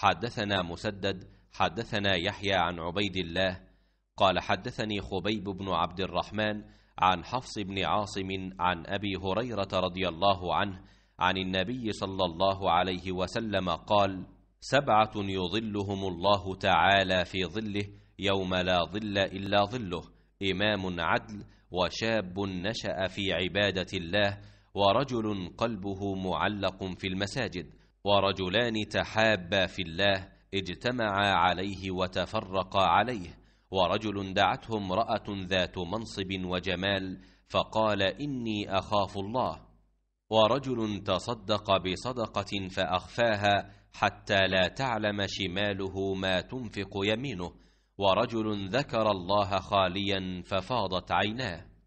حدثنا مسدد حدثنا يحيى عن عبيد الله قال حدثني خبيب بن عبد الرحمن عن حفص بن عاصم عن ابي هريره رضي الله عنه عن النبي صلى الله عليه وسلم قال سبعه يظلهم الله تعالى في ظله يوم لا ظل الا ظله امام عدل وشاب نشا في عباده الله ورجل قلبه معلق في المساجد ورجلان تحابا في الله اجتمعا عليه وتفرقا عليه ورجل دعته امرأة ذات منصب وجمال فقال إني أخاف الله ورجل تصدق بصدقة فأخفاها حتى لا تعلم شماله ما تنفق يمينه ورجل ذكر الله خاليا ففاضت عيناه